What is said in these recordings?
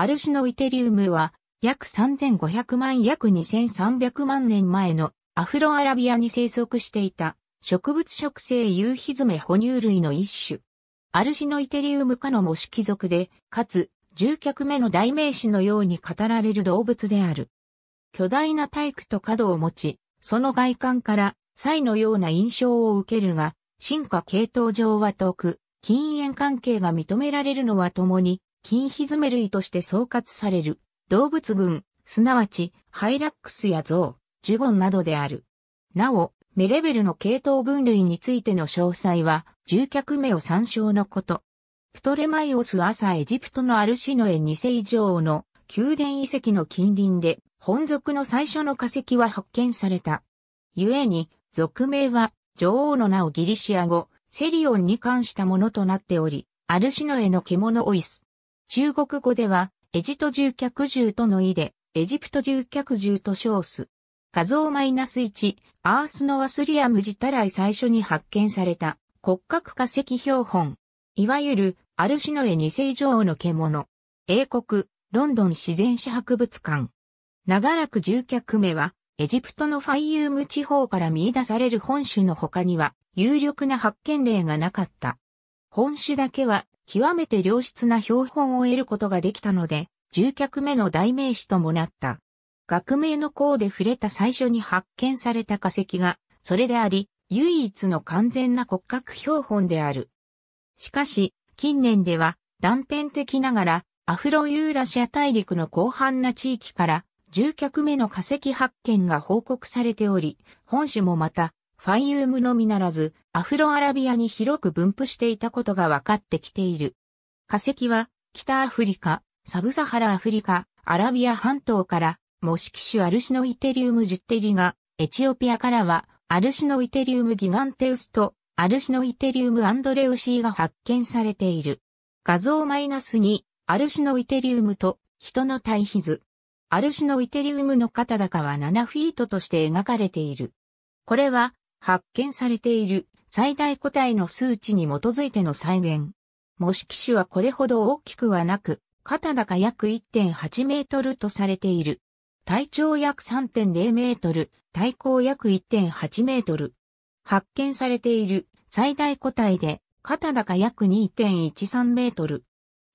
アルシノイテリウムは、約3500万約2300万年前のアフロアラビアに生息していた植物植生有ヒズメ哺乳類の一種。アルシノイテリウム科の模式属で、かつ、獣脚目の代名詞のように語られる動物である。巨大な体育と角を持ち、その外観から、サイのような印象を受けるが、進化系統上は遠く、禁煙関係が認められるのは共に、金ひずめ類として総括される動物群、すなわちハイラックスやゾウ、ジュゴンなどである。なお、メレベルの系統分類についての詳細は、獣脚目を参照のこと。プトレマイオス朝エジプトのアルシノエ2世女王の宮殿遺跡の近隣で、本族の最初の化石は発見された。故に、族名は、女王の名をギリシア語、セリオンに関したものとなっており、アルシノエの獣オイス、中国語では、エジト獣脚獣との意で、エジプト獣脚獣と称す。画像マイナス1、アースノワスリアムジタライ最初に発見された骨格化石標本。いわゆる、アルシノエ二世女王の獣。英国、ロンドン自然史博物館。長らく獣脚目は、エジプトのファイユーム地方から見出される本種の他には、有力な発見例がなかった。本種だけは、極めて良質な標本を得ることができたので、10脚目の代名詞ともなった。学名の項で触れた最初に発見された化石が、それであり、唯一の完全な骨格標本である。しかし、近年では断片的ながら、アフロユーラシア大陸の広範な地域から、10脚目の化石発見が報告されており、本種もまた、ファイウムのみならず、アフロアラビアに広く分布していたことが分かってきている。化石は、北アフリカ、サブサハラアフリカ、アラビア半島から、モシキシュアルシノイテリウムジュッテリが、エチオピアからは、アルシノイテリウムギガンテウスと、アルシノイテリウムアンドレウシーが発見されている。画像マイナス2、アルシノイテリウムと、人の対比図。アルシノイテリウムの肩高は7フィートとして描かれている。これは、発見されている最大個体の数値に基づいての再現。模式種はこれほど大きくはなく、肩高約1.8メートルとされている。体長約3.0メートル、体高約1.8メートル。発見されている最大個体で、肩高約2.13メートル。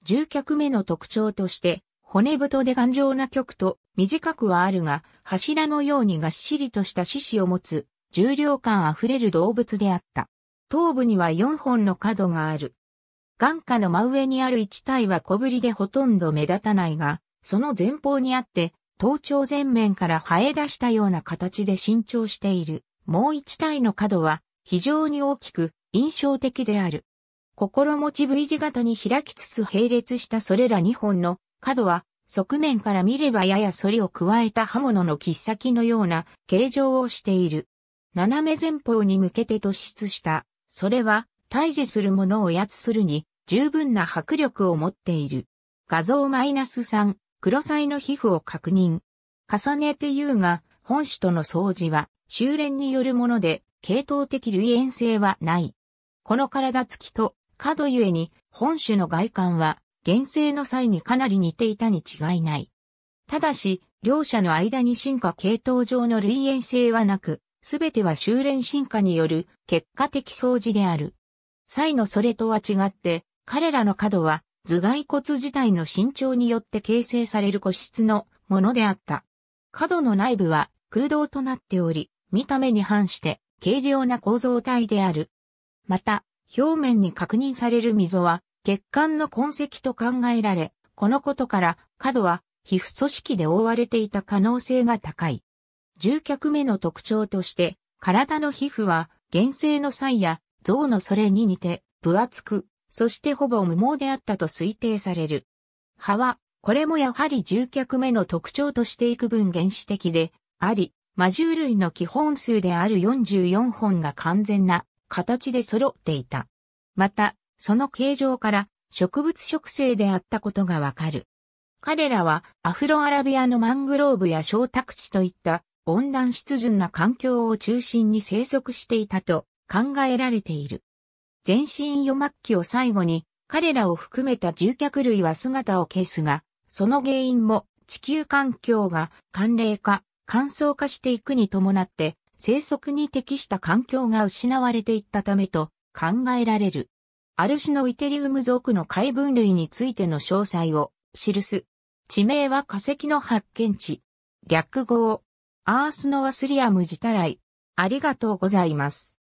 1脚目の特徴として、骨太で頑丈な曲と短くはあるが、柱のようにがっしりとした獅子を持つ重量感あふれる動物であった。頭部には4本の角がある。眼下の真上にある一体は小ぶりでほとんど目立たないが、その前方にあって、頭頂前面から生え出したような形で伸長している。もう一体の角は非常に大きく印象的である。心持ち V 字型に開きつつ並列したそれら2本の角は側面から見ればやや反りを加えた刃物の切っ先のような形状をしている。斜め前方に向けて突出した、それは、退治するものをや圧するに、十分な迫力を持っている。画像マイナス3、黒彩の皮膚を確認。重ねて言うが、本種との掃除は、修練によるもので、系統的類縁性はない。この体つきと、角ゆえに、本種の外観は、原生の際にかなり似ていたに違いない。ただし、両者の間に進化系統上の類縁性はなく、すべては修練進化による結果的掃除である。際のそれとは違って、彼らの角は頭蓋骨自体の身長によって形成される個室のものであった。角の内部は空洞となっており、見た目に反して軽量な構造体である。また、表面に確認される溝は血管の痕跡と考えられ、このことから角は皮膚組織で覆われていた可能性が高い。10脚目の特徴として、体の皮膚は、原生の際や、象のそれに似て、分厚く、そしてほぼ無毛であったと推定される。葉は、これもやはり10脚目の特徴としていく分原始的で、あり、魔獣類の基本数である44本が完全な形で揃っていた。また、その形状から植物植生であったことがわかる。彼らはアフロアラビアのマングローブや小宅地といった温暖湿潤な環境を中心に生息していたと考えられている。全身余末期を最後に、彼らを含めた獣脚類は姿を消すが、その原因も地球環境が寒冷化、乾燥化していくに伴って、生息に適した環境が失われていったためと考えられる。アルシノイテリウム属の海分類についての詳細を記す。地名は化石の発見地。略語をアースノワスリアムジたらい。ありがとうございます。